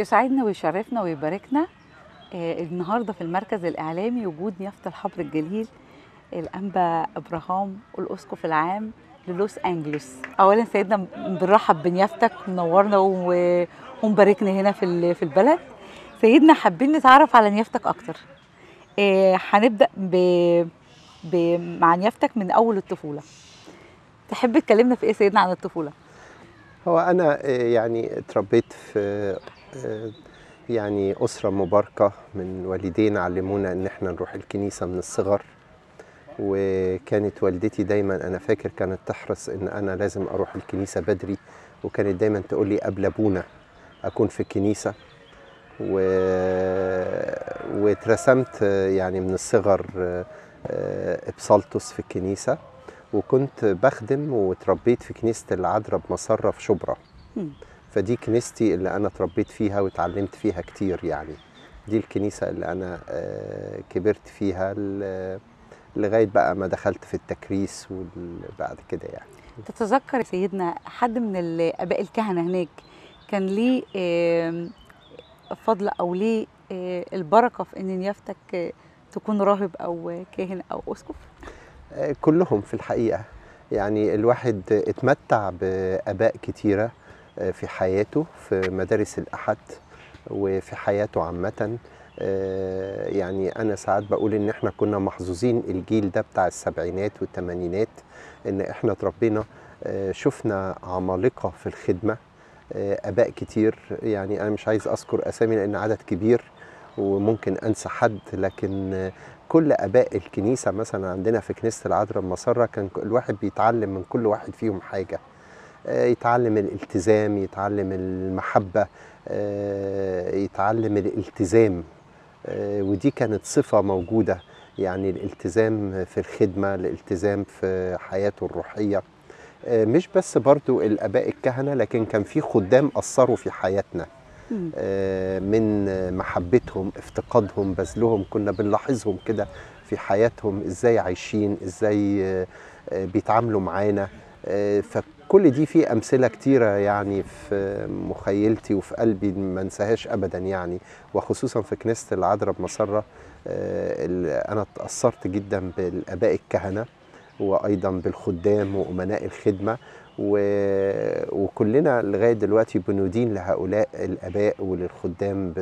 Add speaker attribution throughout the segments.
Speaker 1: يسعدنا ويشرفنا ويباركنا آه، النهارده في المركز الاعلامي وجود نيافه الحبر الجليل الانبا ابراهام الاسقف العام للوس انجلوس اولا سيدنا بنرحب بنيافتك منورنا ومباركنا هنا في في البلد سيدنا حابين نتعرف على نيافتك اكتر آه، هنبدا ب... مع نيافتك من اول الطفوله تحب تكلمنا في ايه سيدنا عن الطفوله
Speaker 2: هو انا آه، يعني اتربيت في آه، يعني أسرة مباركة من والدين علمونا إن إحنا نروح الكنيسة من الصغر وكانت والدتي دايما أنا فاكر كانت تحرص إن أنا لازم أروح الكنيسة بدري وكانت دايما تقول لي قبل أبونا أكون في الكنيسة و... واترسمت يعني من الصغر آه، إبسالتوس في الكنيسة وكنت بخدم وتربيت في كنيسة العذراء بمصرة في شبرا فدي كنيستي اللي أنا اتربيت فيها واتعلمت فيها كتير يعني دي الكنيسة اللي أنا آه، كبرت فيها لغاية بقى ما دخلت في التكريس وبعد كده يعني تتذكر
Speaker 1: سيدنا حد من آباء الكهنة هناك كان ليه آه، فضل أو ليه آه، البركة في إن نيافتك تكون راهب أو كاهن أو أسقف؟
Speaker 2: كلهم في الحقيقة يعني الواحد اتمتع بآباء كتيرة في حياته في مدارس الأحد وفي حياته عامة آه، يعني أنا ساعات بقول إن إحنا كنا محظوظين الجيل ده بتاع السبعينات والثمانينات إن إحنا اتربينا آه، شفنا عمالقة في الخدمة آه، آباء كتير يعني أنا مش عايز أذكر أسامي لأن عدد كبير وممكن أنسى حد لكن كل اباء الكنيسه مثلا عندنا في كنيسه العذراء المسره كان الواحد بيتعلم من كل واحد فيهم حاجه آه، يتعلم الالتزام يتعلم المحبة آه، يتعلم الالتزام آه، ودي كانت صفة موجودة يعني الالتزام في الخدمة الالتزام في حياته الروحية مش بس برضو الآباء الكهنة لكن كان في خدام أثروا في حياتنا من محبتهم افتقادهم بذلهم كنا بنلاحظهم كده في حياتهم ازاي عايشين ازاي بيتعاملوا معانا كل دي في امثله كتيره يعني في مخيلتي وفي قلبي ما انساهاش ابدا يعني وخصوصا في كنيسه العذراء بمسره آه، انا اتاثرت جدا بالاباء الكهنه وايضا بالخدام وامناء الخدمه و... وكلنا لغايه دلوقتي بنودين لهؤلاء الاباء وللخدام ب...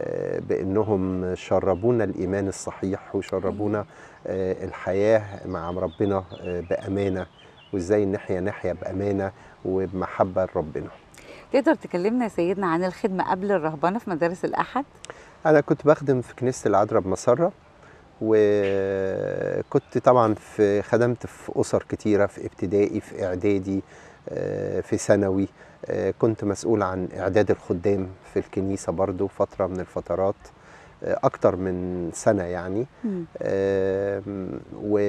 Speaker 2: آه، بانهم شربونا الايمان الصحيح وشربونا آه، الحياه مع ربنا بامانه وازاي نحيا نحيا بامانه وبمحبه لربنا
Speaker 1: تقدر تكلمنا سيدنا عن الخدمه قبل الرهبنه في مدارس الاحد
Speaker 2: انا كنت بخدم في كنيسه العذراء بمسره وكنت طبعا في خدمت في اسر كتيره في ابتدائي في اعدادي آه، في ثانوي آه، كنت مسؤول عن اعداد الخدام في الكنيسه برضو فتره من الفترات آه، اكتر من سنه يعني و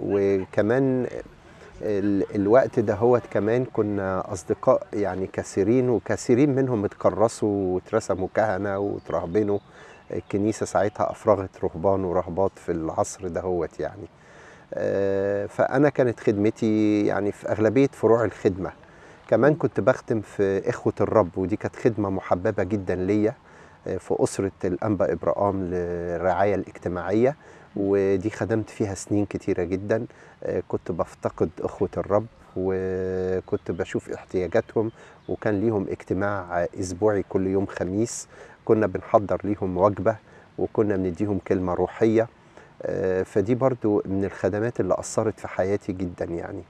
Speaker 2: وكمان الوقت ده هوت كمان كنا أصدقاء يعني كثيرين وكثيرين منهم اتكرسوا واترسموا كهنة وترهبنوا الكنيسة ساعتها أفرغت رهبان ورهبات في العصر دهوت يعني آه، فأنا كانت خدمتي يعني في أغلبية فروع الخدمة كمان كنت بختم في إخوة الرب ودي كانت خدمة محببة جدا ليا آه، في أسرة الأنبا إبراهام للرعاية الاجتماعية ودي خدمت فيها سنين كتيرة جدا آه، كنت بفتقد أخوة الرب وكنت بشوف احتياجاتهم وكان ليهم اجتماع أسبوعي كل يوم خميس كنا بنحضر ليهم وجبة وكنا بنديهم كلمة روحية آه، فدي برضو من الخدمات اللي أثرت في حياتي جدا يعني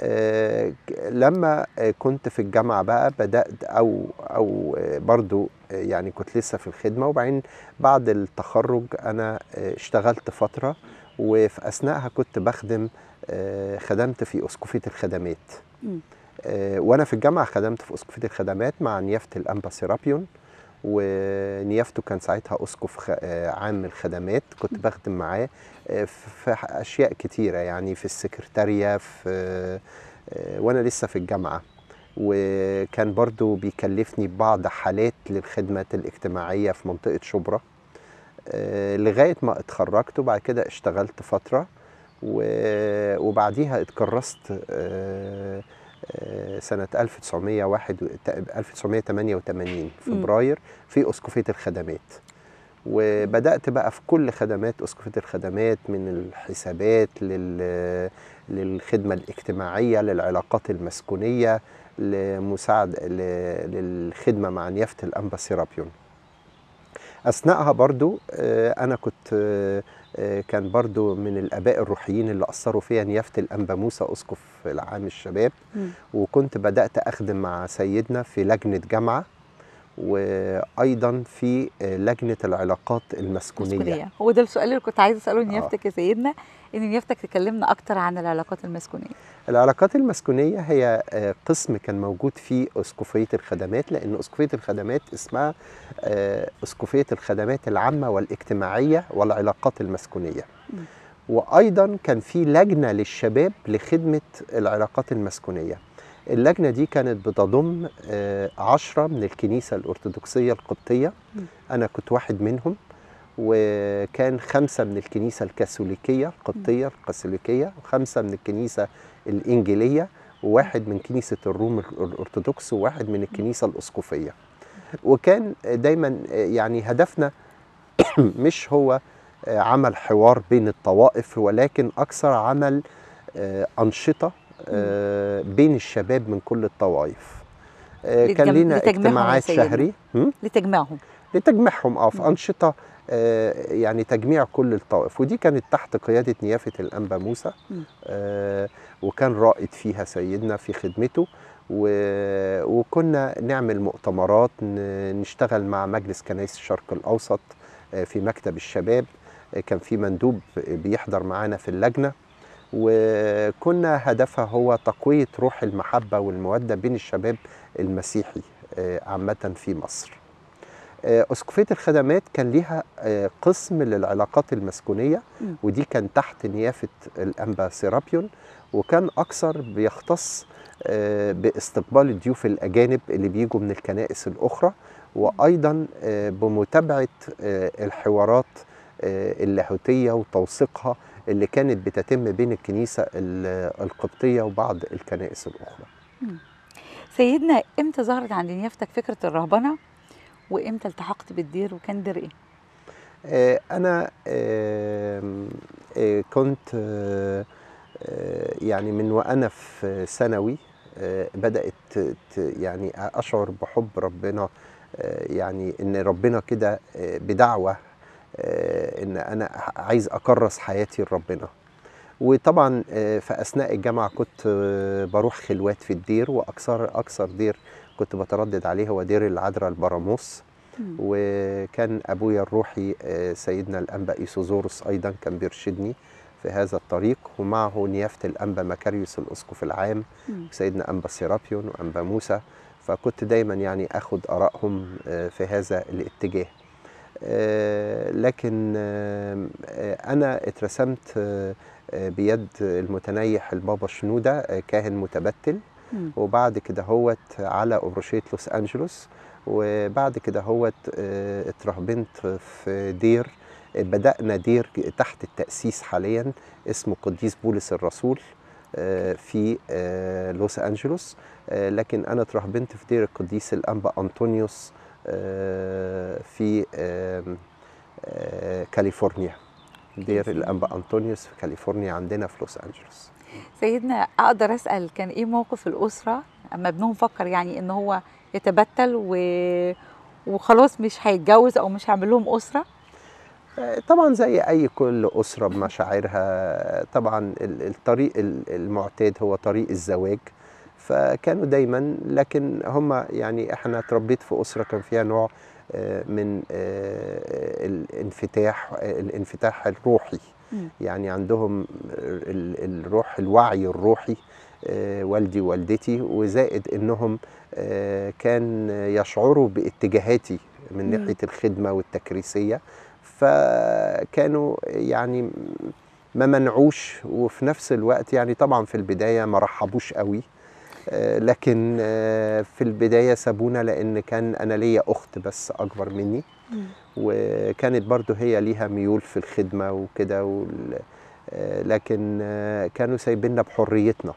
Speaker 2: آه، لما كنت في الجامعة بقى بدأت أو أو برضو آه، يعني كنت لسه في الخدمة وبعدين بعد التخرج أنا آه، اشتغلت فترة وفي أثناءها كنت بخدم خدمت في أسقفية الخدمات وأنا في الجامعة خدمت في أسقفية الخدمات مع نيافة الأنبا سيرابيون ونيافته كان ساعتها اسقف آه، عام الخدمات كنت بخدم معاه آه، في اشياء كتيره يعني في السكرتاريه في آه، وانا لسه في الجامعه وكان برضو بيكلفني بعض حالات للخدمات الاجتماعيه في منطقه شبرا لغايه ما اتخرجت وبعد كده اشتغلت فتره وبعديها اتكرست آه، سنة 1988 فبراير في أسقفية الخدمات وبدأت بقى في كل خدمات أسقفية الخدمات من الحسابات للخدمة الاجتماعية للعلاقات المسكونية لمساعد للخدمة مع نيافة الأنبا سيرابيون اثناءها برضو آه، انا كنت آه، آه، كان برضو من الاباء الروحيين اللي اثروا فيا نيافه الانبا موسى اسقف العام الشباب م. وكنت بدات اخدم مع سيدنا في لجنه جامعه وايضا في لجنه العلاقات المسكونيه المسكونيه،
Speaker 1: هو ده السؤال اللي كنت عايزه اساله نيافتك يا سيدنا ان نيافتك تكلمنا اكتر عن العلاقات المسكونيه
Speaker 2: العلاقات المسكونيه هي آه، قسم كان موجود في اسقفيه الخدمات لان اسقفيه الخدمات اسمها آه، اسقفيه الخدمات العامه والاجتماعيه والعلاقات المسكونيه وايضا كان في لجنه للشباب لخدمه العلاقات المسكونيه اللجنه دي كانت بتضم آه، عشرة من الكنيسه الارثوذكسيه القبطيه انا كنت واحد منهم وكان خمسة من الكنيسة الكاثوليكية القبطية الكاثوليكية وخمسة من الكنيسة الإنجيلية وواحد من كنيسة الروم الأرثوذكس وواحد من الكنيسة الأسقفية وكان دايما يعني هدفنا مش هو عمل حوار بين الطوائف ولكن أكثر عمل آه، أنشطة آه، بين الشباب من كل الطوائف آه، كان لنا اجتماعات شهرية لتجمعهم لتجميعهم اه في انشطه آه، يعني تجميع كل الطوائف ودي كانت تحت قيادة نيافة الأنبا موسى آه، وكان رائد فيها سيدنا في خدمته وكنا نعمل مؤتمرات نشتغل مع مجلس كنائس الشرق الأوسط آه، في مكتب الشباب كان في مندوب بيحضر معانا في اللجنة وكنا هدفها هو تقوية روح المحبة والمودة بين الشباب المسيحي عامة في مصر آه، اسقفيه الخدمات كان ليها آه، قسم للعلاقات المسكونيه ودي كان تحت نيافه الانبا سيرابيون وكان اكثر بيختص آه، باستقبال الضيوف الاجانب اللي بيجوا من الكنائس الاخرى وايضا بمتابعه الحوارات اللاهوتيه وتوثيقها اللي كانت بتتم بين الكنيسه القبطيه وبعض الكنائس الاخرى.
Speaker 1: سيدنا امتى ظهرت عند نيافتك فكره الرهبنه وامتى التحقت بالدير وكان دير ايه؟
Speaker 2: آه، انا آه، كنت آه، يعني من وانا في ثانوي بدات يعني اشعر بحب ربنا يعني ان ربنا كده بدعوه ان انا عايز اكرس حياتي لربنا وطبعا في اثناء الجامعه كنت بروح خلوات في الدير واكثر اكثر دير كنت بتردد عليه هو دير العذراء البراموس وكان ابويا الروحي آه، سيدنا الانبا ايسوزورس ايضا كان بيرشدني في هذا الطريق ومعه نيافه الانبا مكاريوس الاسقف العام وسيدنا انبا سيرابيون وانبا موسى فكنت دايما يعني اخد ارائهم آه، في هذا الاتجاه آه، لكن انا اترسمت بيد المتنيح البابا شنوده كاهن متبتل وبعد كده هوت على أوبروشية لوس أنجلوس وبعد كده هوت آه، اترهبنت في دير بدأنا دير تحت التأسيس حاليا اسمه قديس بولس الرسول آه، في آه، لوس أنجلوس لكن أنا اترهبنت في دير القديس الأنبا أنطونيوس في كاليفورنيا دير الانبا انطونيوس في كاليفورنيا عندنا في لوس انجلوس
Speaker 1: سيدنا اقدر اسال كان ايه موقف الاسره اما ابنهم فكر يعني ان هو يتبتل و... وخلاص مش هيتجوز او مش هيعمل لهم اسره
Speaker 2: آه، طبعا زي اي كل اسره بمشاعرها طبعا الطريق المعتاد هو طريق الزواج فكانوا دايما لكن هم يعني احنا اتربيت في اسره كان فيها نوع من آه، آه، الانفتاح الانفتاح الروحي يعني عندهم الروح الوعي الروحي آه، والدي ووالدتي وزائد انهم كان يشعروا باتجاهاتي من ناحيه الخدمه والتكريسيه فكانوا يعني ما منعوش وفي نفس الوقت يعني طبعا في البدايه ما رحبوش قوي آه، لكن آه، في البدايه سابونا لان كان انا ليا اخت بس اكبر مني وكانت برضو هي ليها ميول في الخدمه وكده آه، لكن كانوا سايبيننا بحريتنا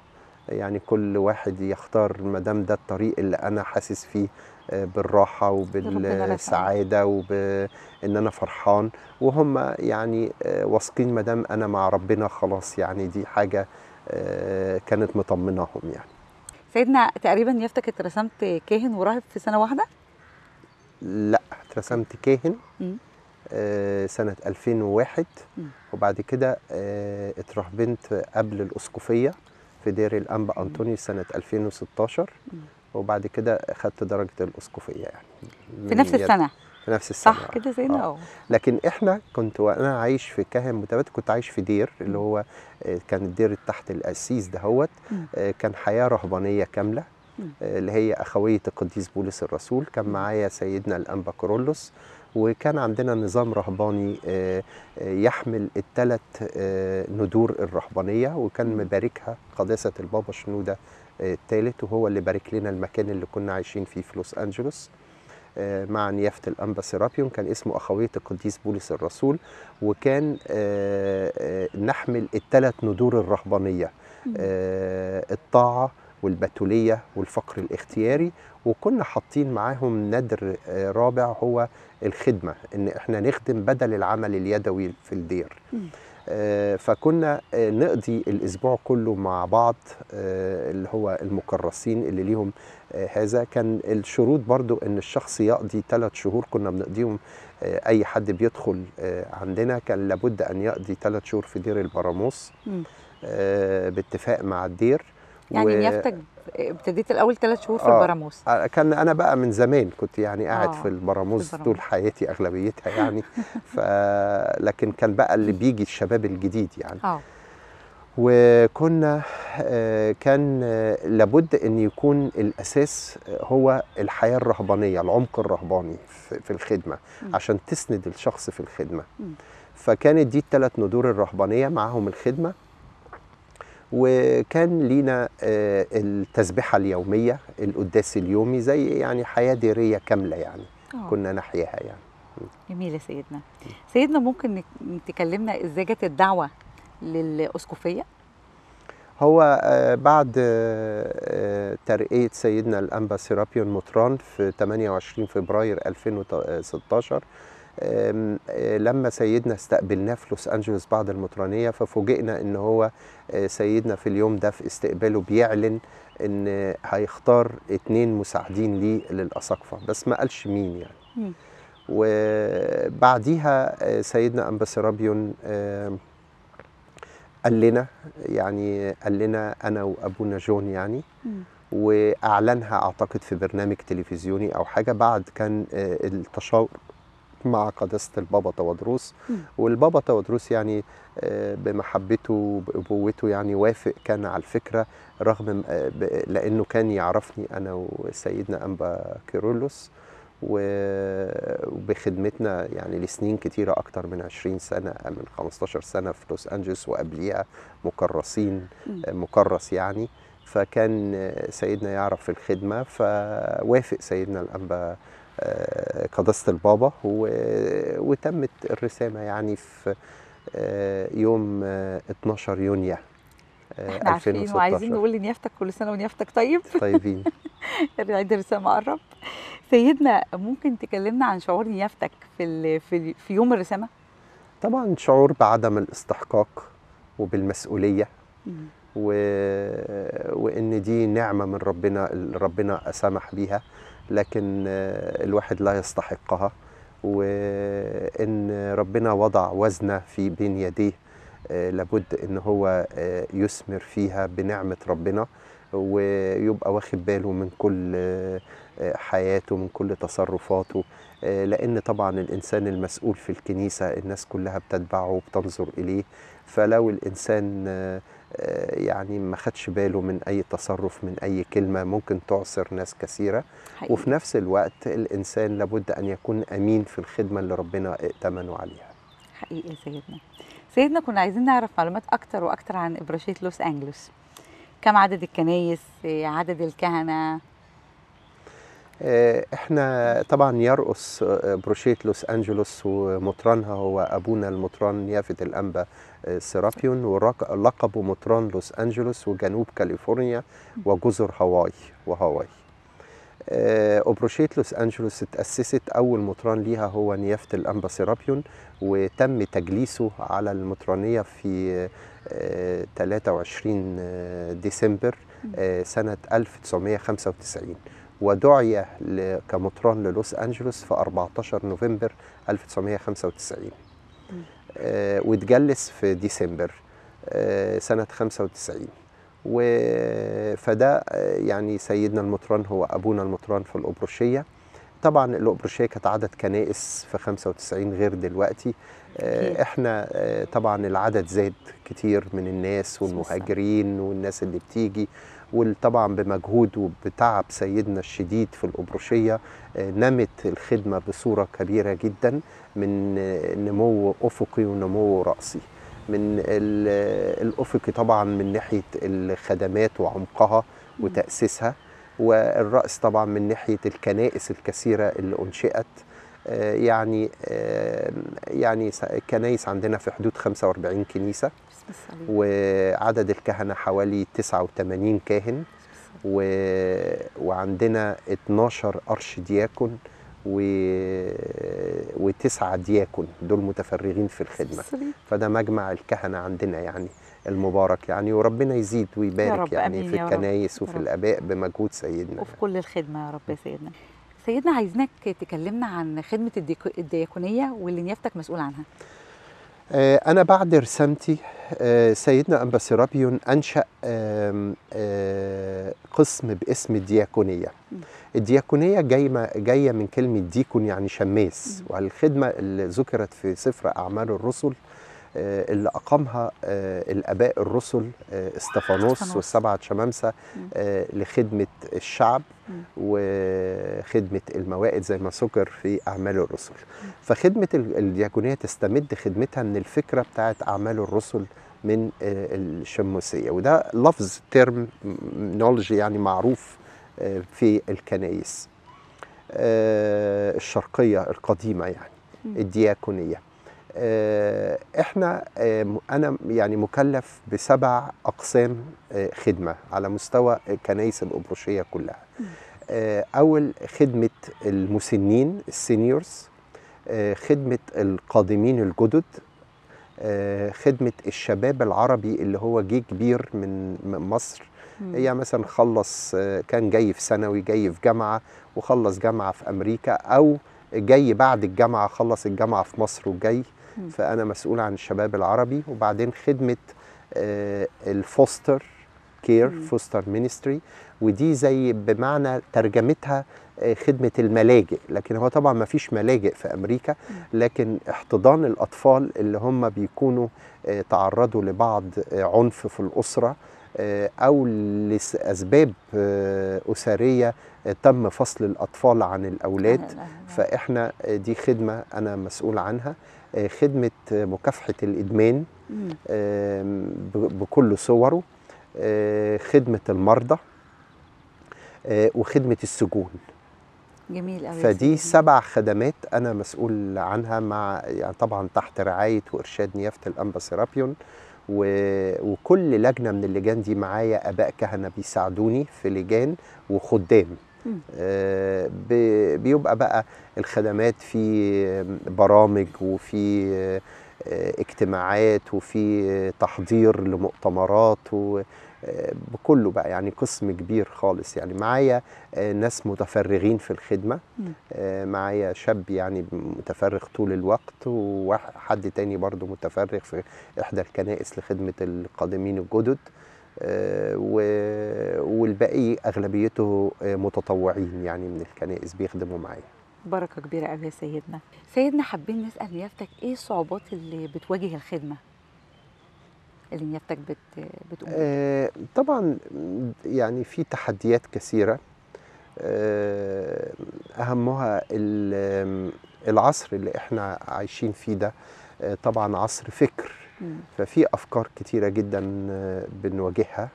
Speaker 2: يعني كل واحد يختار ما دام ده الطريق اللي انا حاسس فيه بالراحه وبالسعاده وبان انا فرحان وهم يعني واثقين مدام انا مع ربنا خلاص يعني دي حاجه كانت مطمناهم يعني
Speaker 1: سيدنا تقريبا يفتك اترسمت كاهن وراهب في سنه واحده
Speaker 2: لا اترسمت كاهن آه سنة 2001 م. وبعد كده آه اترهبنت قبل الأسقفية في دير الأنبا أنطوني سنة 2016 م. وبعد كده أخدت درجة الأسقفية يعني في نفس السنة في نفس السنه صح
Speaker 1: كده زينا اه
Speaker 2: لكن احنا كنت وانا عايش في كهن متبادل كنت عايش في دير اللي هو آه، كان الدير تحت القسيس دهوت آه، كان حياه رهبانيه كامله آه، اللي هي اخويه القديس بولس الرسول كان معايا سيدنا الانبا كرولوس وكان عندنا نظام رهباني يحمل الثلاث ندور الرهبانيه وكان مباركها قداسه البابا شنوده الثالث وهو اللي بارك لنا المكان اللي كنا عايشين فيه في لوس انجلوس آه، مع نيافه الانبا سيرابيون كان اسمه اخويه القديس بولس الرسول وكان آه، آه، نحمل الثلاث ندور الرهبانيه الطاعه والبتوليه والفقر الاختياري وكنا حاطين معاهم ندر رابع هو الخدمه ان احنا نخدم بدل العمل اليدوي في الدير آه، فكنا آه، نقضي الاسبوع كله مع بعض آه، اللي هو المكرسين اللي ليهم هذا كان الشروط برضو ان الشخص يقضي ثلاث شهور كنا بنقضيهم اي حد بيدخل عندنا كان لابد ان يقضي ثلاث شهور في دير البراموس باتفاق مع الدير يعني و... يفتك
Speaker 1: ابتديت الاول ثلاث شهور في آه. البراموس
Speaker 2: آه، كان انا بقى من زمان كنت يعني قاعد آه. في البراموس طول حياتي اغلبيتها يعني ف لكن كان بقى اللي بيجي الشباب الجديد يعني آه. وكنا آه، كان آه، لابد ان يكون الاساس هو الحياه الرهبانيه العمق الرهباني في الخدمه عشان تسند الشخص في الخدمه فكانت دي الثلاث ندور الرهبانيه معاهم الخدمه وكان لينا آه، التسبحه اليوميه القداس اليومي زي يعني حياه ديريه كامله يعني أوه. كنا نحياها يعني
Speaker 1: جميل يا سيدنا سيدنا ممكن تكلمنا ازاي جت الدعوه للاسقفيه
Speaker 2: هو آه، بعد آه، ترقية سيدنا الأنبا سيرابيون مطران في 28 فبراير 2016 لما سيدنا استقبلناه في لوس انجلوس بعد المطرانيه ففوجئنا ان هو سيدنا في اليوم ده في استقباله بيعلن ان هيختار اتنين مساعدين ليه للاساقفه بس ما قالش مين يعني وبعديها سيدنا امبسرابيون قال لنا يعني قال لنا انا وابونا جون يعني واعلنها اعتقد في برنامج تلفزيوني او حاجه بعد كان التشاور مع قداسة البابا تودروس والبابا تودروس يعني آه، بمحبته وبأبوته يعني وافق كان على الفكرة رغم آه، لأنه كان يعرفني أنا وسيدنا أنبا كيرولوس وبخدمتنا يعني لسنين كتيرة أكتر من 20 سنة من 15 سنة في لوس أنجلوس وقبليها مكرسين آه، مكرس يعني فكان سيدنا يعرف الخدمة فوافق سيدنا الأنبا آه، قداسه البابا وتمت الرسامه يعني في آه، يوم 12 آه، يونيو احنا عارفين وعايزين نقول
Speaker 1: لنيافتك كل سنه ونيافتك طيب طيبين عيد الرسامه قرب سيدنا ممكن تكلمنا عن شعور نيافتك في في, يوم الرسامه
Speaker 2: طبعا شعور بعدم الاستحقاق وبالمسؤوليه و... وان دي نعمه من ربنا ربنا سمح بيها لكن آه، الواحد لا يستحقها وإن ربنا وضع وزنة في بين يديه آه، لابد إن هو آه، يثمر فيها بنعمة ربنا ويبقى واخد باله من كل حياته من كل تصرفاته آه، لأن طبعا الإنسان المسؤول في الكنيسة الناس كلها بتتبعه وبتنظر إليه فلو الإنسان آه، آه، يعني ما خدش باله من أي تصرف من أي كلمة ممكن تعصر ناس كثيرة حقيقي. وفي نفس الوقت الإنسان لابد أن يكون أمين في الخدمة اللي ربنا ائتمنه عليها حقيقي
Speaker 1: يا سيدنا سيدنا كنا عايزين نعرف معلومات أكتر وأكتر عن إبراشية لوس أنجلوس كم عدد الكنايس عدد الكهنة
Speaker 2: آه، احنا طبعا يرقص آه، بروشيه لوس انجلوس ومطرانها هو ابونا المطران يافت الانبا آه، سيرابيون ولقبه مطران لوس انجلوس وجنوب كاليفورنيا وجزر هاواي وهاواي وبروشيت لوس أنجلوس اتأسست أول مطران ليها هو نيافة الأنبا سيرابيون وتم تجليسه على المطرانية في 23 ديسمبر سنة 1995 ودعي كمطران للوس أنجلوس في 14 نوفمبر 1995 واتجلس آه، في ديسمبر آه، سنة 95 فده آه، يعني سيدنا المطران هو أبونا المطران في الأبرشية طبعا الأبرشية كانت عدد كنائس في 95 غير دلوقتي احنا طبعا العدد زاد كتير من الناس والمهاجرين والناس اللي بتيجي وطبعا بمجهود وبتعب سيدنا الشديد في الأبروشية آه، نمت الخدمة بصورة كبيرة جدا من آه، نمو أفقي ونمو رأسي من آه، الأفقي طبعا من ناحية الخدمات وعمقها وتأسيسها والرأس طبعا من ناحية الكنائس الكثيرة اللي أنشئت يعني يعني كنايس عندنا في حدود 45 كنيسه وعدد الكهنه حوالي 89 كاهن و... وعندنا 12 دياكن و... وتسعة دياكون دول متفرغين في الخدمة فده مجمع الكهنة عندنا يعني المبارك يعني وربنا يزيد ويبارك يعني في الكنايس وفي الآباء بمجهود سيدنا وفي
Speaker 1: كل الخدمة يا رب يا سيدنا سيدنا عايزينك تكلمنا عن خدمة الدياكونية واللي نيافتك مسؤول عنها
Speaker 2: آه، أنا بعد رسمتي آه، سيدنا أمبسيرابيون أنشأ آه، قسم باسم الدياكونية الدياكونية جاية جاية من كلمة ديكون يعني شماس والخدمة اللي ذكرت في سفر أعمال الرسل اللي أقامها الآباء الرسل استفانوس والسبعة شمامسة لخدمة الشعب وخدمه الموائد زي ما سكر في اعمال الرسل فخدمه الدياكونيه تستمد خدمتها من الفكره بتاعه اعمال الرسل من آه، الشموسيه وده لفظ ترم نولجي يعني معروف آه، في الكنائس آه، الشرقيه القديمه يعني الدياكونيه آه، احنا آه، انا يعني مكلف بسبع اقسام آه، خدمه على مستوى الكنائس القبرصيه كلها اول خدمه المسنين السينيورز خدمه القادمين الجدد خدمه الشباب العربي اللي هو جه كبير من مصر هي يعني مثلا خلص كان جاي في ثانوي جاي في جامعه وخلص جامعه في امريكا او جاي بعد الجامعه خلص الجامعه في مصر وجاي فانا مسؤول عن الشباب العربي وبعدين خدمه الفوستر كير فوستر مينستري ودي زي بمعنى ترجمتها آه، خدمة الملاجئ لكن هو طبعا ما فيش ملاجئ في أمريكا لكن احتضان الأطفال اللي هم بيكونوا آه، تعرضوا لبعض آه، عنف في الأسرة أو لأسباب أسرية تم فصل الأطفال عن الأولاد فإحنا دي خدمة أنا مسؤول عنها آه، خدمه مكافحه الادمان بكل صوره آه، خدمه المرضى آه، وخدمه السجون جميل قوي فدي سبع خدمات انا مسؤول عنها مع يعني طبعا تحت رعايه وارشاد نيافه الانبا سيرابيون وكل لجنه من اللجان دي معايا اباء كهنه بيساعدوني في لجان وخدام آه، بيبقى بقى الخدمات في برامج وفي آه، اجتماعات وفي آه، تحضير لمؤتمرات بكله بقى يعني قسم كبير خالص يعني معايا ناس متفرغين في الخدمه معايا شاب يعني متفرغ طول الوقت وحد تاني برضو متفرغ في احدى الكنائس لخدمه القادمين الجدد والباقي اغلبيته آه، متطوعين يعني من الكنائس بيخدموا معايا
Speaker 1: بركه كبيره قوي يا سيدنا سيدنا حابين نسال نيافتك ايه الصعوبات اللي بتواجه الخدمه اللي نيافتك بت... بتقوم
Speaker 2: آه طبعا يعني في تحديات كثيره آه اهمها العصر اللي احنا عايشين فيه ده آه طبعا عصر فكر ففي افكار كتيره جدا آه، بنواجهها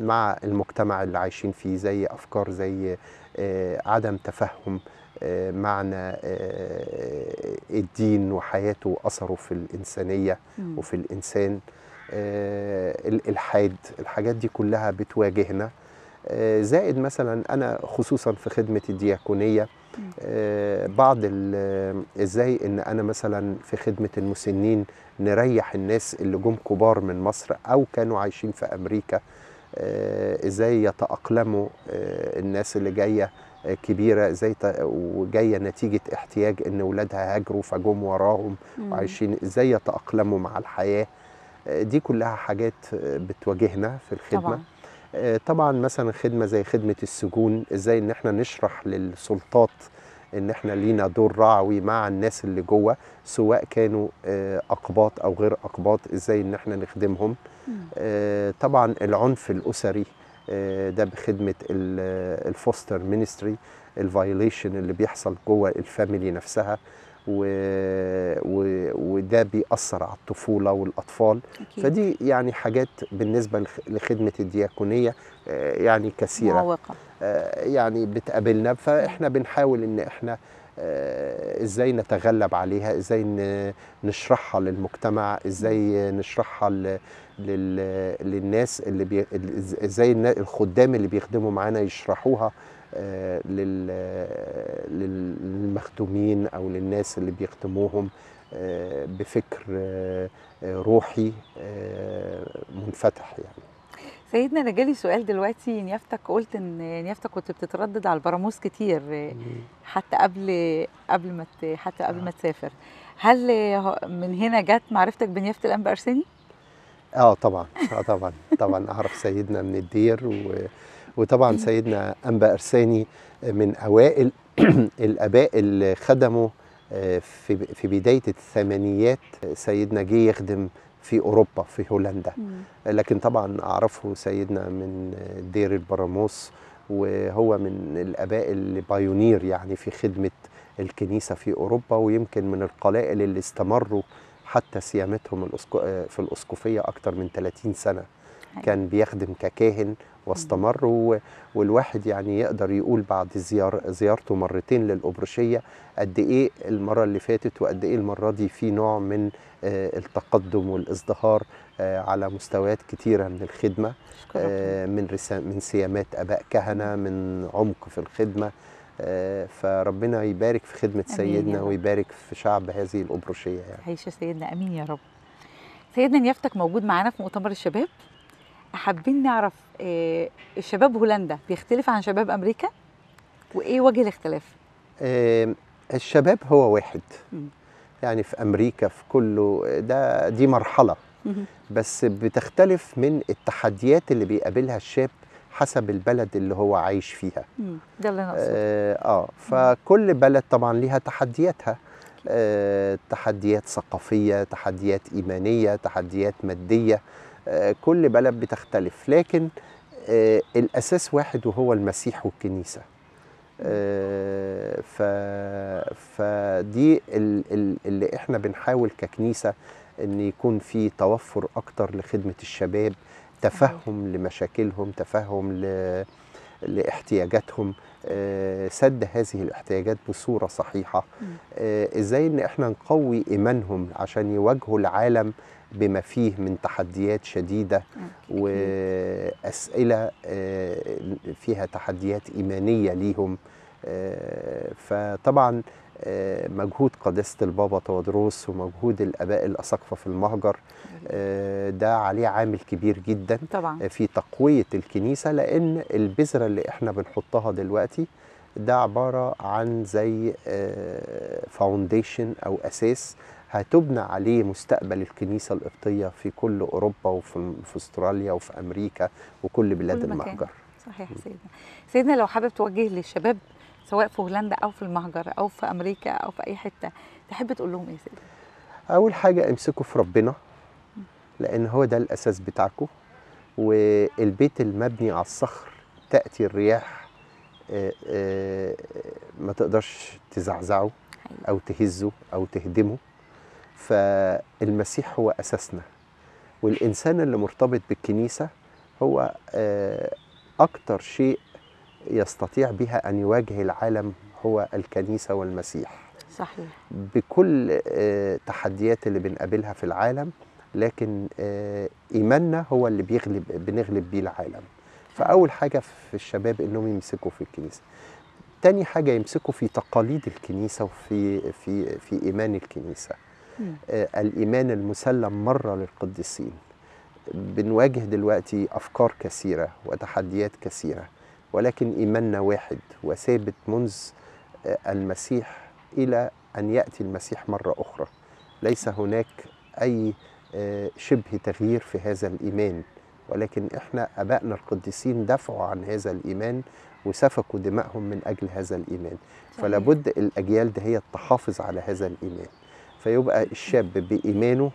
Speaker 2: مع المجتمع اللي عايشين فيه زي افكار زي آه، عدم تفهم آه، معنى الدين وحياته واثره في الانسانيه وفي الانسان الالحاد الحاجات دي كلها بتواجهنا آه، زائد مثلا انا خصوصا في خدمه الدياكونيه آه، بعض آه، ازاي ان انا مثلا في خدمه المسنين نريح الناس اللي جم كبار من مصر او كانوا عايشين في امريكا ازاي يتاقلموا الناس اللي جايه كبيره ازاي وجايه نتيجه احتياج ان اولادها هاجروا فجم وراهم وعايشين ازاي يتاقلموا مع الحياه دي كلها حاجات بتواجهنا في الخدمه طبعا. آه، طبعا مثلا خدمه زي خدمه السجون ازاي ان احنا نشرح للسلطات ان احنا لينا دور رعوي مع الناس اللي جوه سواء كانوا آه، اقباط او غير اقباط ازاي ان احنا نخدمهم آه، طبعا العنف الاسري ده بخدمه الفوستر مينستري الفايليشن اللي بيحصل جوه الفاميلي نفسها و... و... وده بيأثر على الطفولة والأطفال أكيد. فدي يعني حاجات بالنسبة لخدمة الدياكونية آه، يعني كثيرة معوقة. آه، يعني بتقابلنا فإحنا بنحاول إن إحنا آه، ازاي نتغلب عليها ازاي نشرحها للمجتمع ازاي نشرحها ل... لل... للناس اللي بي... ازاي الخدام اللي بيخدموا معانا يشرحوها آه، آه، للمختومين او للناس اللي بيختموهم آه، بفكر روحي منفتح يعني
Speaker 1: سيدنا انا جالي سؤال دلوقتي نيافتك قلت ان نيافتك كنت بتتردد على البراموس كتير حتى قبل قبل ما حتى قبل ما تسافر هل من هنا جت معرفتك بنيافه الانبا ارسني؟
Speaker 2: اه طبعا اه طبعا طبعا اعرف سيدنا من الدير و وطبعا سيدنا أنبا أرساني من أوائل الآباء اللي خدموا آه، في في بدايه الثمانينات سيدنا جه يخدم في اوروبا في هولندا لكن طبعا اعرفه سيدنا من دير البراموس وهو من الاباء البايونير يعني في خدمه الكنيسه في اوروبا ويمكن من القلائل اللي استمروا حتى سيامتهم آه، في الاسقفيه اكثر من 30 سنه أيوة. كان بيخدم ككاهن واستمر والواحد يعني يقدر يقول بعد زيار زيارته مرتين للأبرشية قد إيه المرة اللي فاتت وقد إيه المرة دي في نوع من آه، التقدم والازدهار آه، على مستويات كتيرة من الخدمة آه، من من سيامات آباء كهنة من عمق في الخدمة فربنا يبارك في خدمة سيدنا ويبارك في شعب هذه الأبرشية يعني.
Speaker 1: عيش سيدنا أمين يا رب سيدنا نيافتك موجود معانا في مؤتمر الشباب حابين نعرف آه، شباب هولندا بيختلف عن شباب امريكا وايه وجه الاختلاف
Speaker 2: آه، الشباب هو واحد يعني في امريكا في كله ده دي مرحله بس بتختلف من التحديات اللي بيقابلها الشاب حسب البلد اللي هو عايش فيها ده اللي انا اقصده اه, آه، فكل بلد طبعا ليها تحدياتها تحديات ثقافيه تحديات ايمانيه تحديات ماديه آه، كل بلد بتختلف لكن آه، الاساس واحد وهو المسيح والكنيسه آه، ف فدي اللي احنا بنحاول ككنيسه ان يكون في توفر اكتر لخدمه الشباب تفهم لمشاكلهم تفهم ل... لاحتياجاتهم سد هذه الاحتياجات بصوره صحيحه ازاي ان احنا نقوي ايمانهم عشان يواجهوا العالم بما فيه من تحديات شديده واسئله آه، فيها تحديات ايمانيه ليهم آه، فطبعا آه، مجهود قداسة البابا تودروس ومجهود الآباء الأساقفة في المهجر ده عليه عامل كبير جدا طبعا. في تقوية الكنيسة لأن البذرة اللي احنا بنحطها دلوقتي ده عبارة عن زي فاونديشن أو أساس هتبنى عليه مستقبل الكنيسة القبطية في كل أوروبا وفي استراليا وفي أمريكا وكل بلاد كل المهجر
Speaker 1: صحيح سيدنا سيدنا لو حابب توجه للشباب سواء في هولندا أو في المهجر أو في أمريكا أو في أي حتة تحب تقول لهم إيه سيدنا؟
Speaker 2: أول حاجة امسكوا في ربنا لأن هو ده الأساس بتاعكم والبيت المبني على الصخر تأتي الرياح آه، آه، ما تقدرش تزعزعه أو تهزه أو تهدمه فالمسيح هو أساسنا والإنسان اللي مرتبط بالكنيسة هو آه، أكتر شيء يستطيع بها أن يواجه العالم هو الكنيسة والمسيح صحيح بكل التحديات آه، اللي بنقابلها في العالم لكن آه، إيماننا هو اللي بيغلب بنغلب بيه العالم فأول حاجة في الشباب إنهم يمسكوا في الكنيسة تاني حاجة يمسكوا في تقاليد الكنيسة وفي في في إيمان الكنيسة آه، الإيمان المسلم مرة للقديسين بنواجه دلوقتي أفكار كثيرة وتحديات كثيرة ولكن إيماننا واحد وثابت منذ آه، المسيح إلى أن يأتي المسيح مرة أخرى ليس هناك أي آه، شبه تغيير في هذا الإيمان ولكن إحنا أبائنا القديسين دفعوا عن هذا الإيمان وسفكوا دمائهم من أجل هذا الإيمان فلابد الأجيال ده هي تحافظ على هذا الإيمان فيبقى الشاب بإيمانه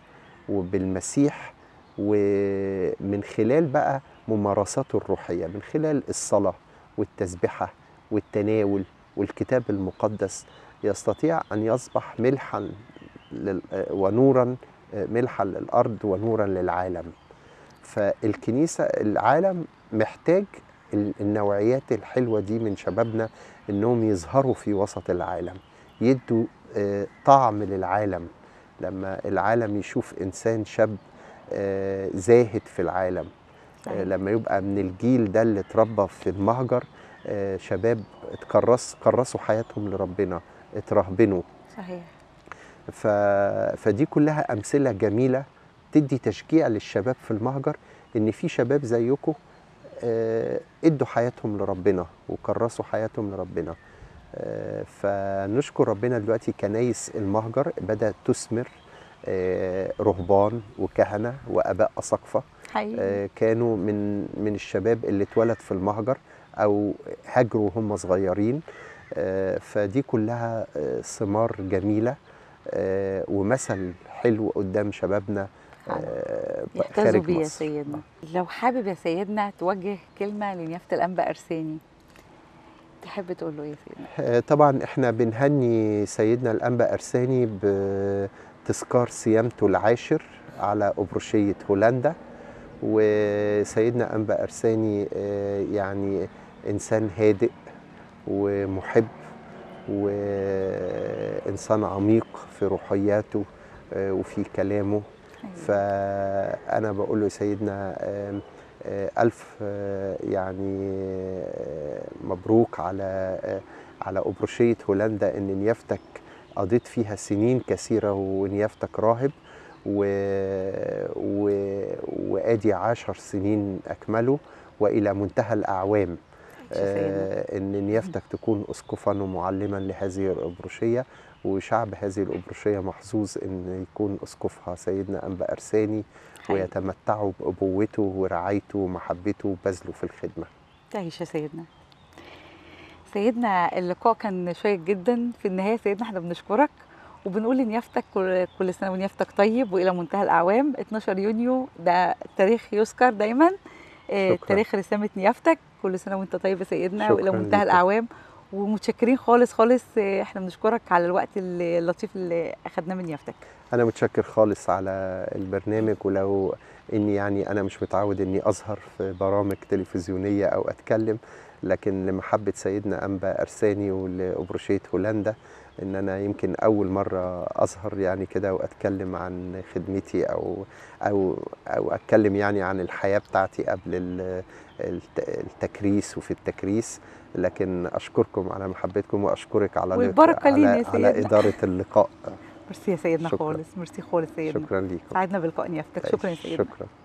Speaker 2: وبالمسيح ومن خلال بقى ممارساته الروحية من خلال الصلاة والتسبحة والتناول والكتاب المقدس يستطيع أن يصبح ملحا ونورا ملحا للأرض ونورا للعالم فالكنيسة العالم محتاج النوعيات الحلوة دي من شبابنا إنهم يظهروا في وسط العالم يدوا آه، طعم للعالم لما العالم يشوف انسان شاب آه، زاهد في العالم آه، لما يبقى من الجيل ده اللي اتربى في المهجر شباب اتكرس كرسوا حياتهم لربنا اترهبنوا صحيح ف... فدي كلها امثله جميله تدي تشجيع للشباب في المهجر ان في شباب زيكم ادوا حياتهم لربنا وكرسوا حياتهم لربنا آه، فنشكر ربنا دلوقتي كنايس المهجر بدأت تثمر آه، رهبان وكهنه واباء اساقفه آه، كانوا من من الشباب اللي اتولد في المهجر او هاجروا هم صغيرين فدي كلها ثمار جميله ومثل حلو قدام شبابنا خارج مصر. يا
Speaker 1: سيدنا لو حابب يا سيدنا توجه كلمه لنيافه الانبا ارساني تحب تقول له ايه فينا؟
Speaker 2: آه، طبعا احنا بنهني سيدنا الانبا ارساني بتذكار صيامته العاشر على ابروشيه هولندا وسيدنا انبا ارساني آه، يعني انسان هادئ ومحب وانسان عميق في روحياته آه، وفي كلامه أيوة. فانا بقول له سيدنا ألف يعني مبروك على على أبروشية هولندا إن نيافتك قضيت فيها سنين كثيرة ونيافتك راهب و... و... وادي عشر سنين اكمله والى منتهى الاعوام آه، ان نيافتك تكون اسقفا ومعلما لهذه الأبروشية وشعب هذه الأبروشية محظوظ ان يكون اسقفها سيدنا انبا ارساني ويتمتعوا بأبوته ورعايته ومحبته وبذله في الخدمة
Speaker 1: تعيش يا سيدنا سيدنا اللقاء كان شيق جدا في النهاية سيدنا احنا بنشكرك وبنقول نيافتك كل سنة ونيافتك طيب وإلى منتهى الأعوام 12 يونيو ده تاريخ يذكر دايما آه، شكرا. تاريخ رسامة نيافتك كل سنة وانت طيب يا سيدنا وإلى منتهى الأعوام ومتشكرين خالص خالص آه، احنا بنشكرك على الوقت اللطيف اللي اخذناه من يافتك
Speaker 2: انا متشكر خالص على البرنامج ولو اني يعني انا مش متعود اني اظهر في برامج تلفزيونيه او اتكلم لكن لمحبه سيدنا انبا ارساني ولابروشيه هولندا ان انا يمكن اول مره اظهر يعني كده واتكلم عن خدمتي او او او اتكلم يعني عن الحياه بتاعتي قبل التكريس وفي التكريس لكن اشكركم على محبتكم واشكرك على والبركه لينا على, على اداره اللقاء
Speaker 1: ميرسي يا سيدنا شكرا. خالص ميرسي خالص سيدنا شكرا ليكم سعدنا بلقائنا يافتك شكرا يا سيدنا طيب،
Speaker 2: شكرا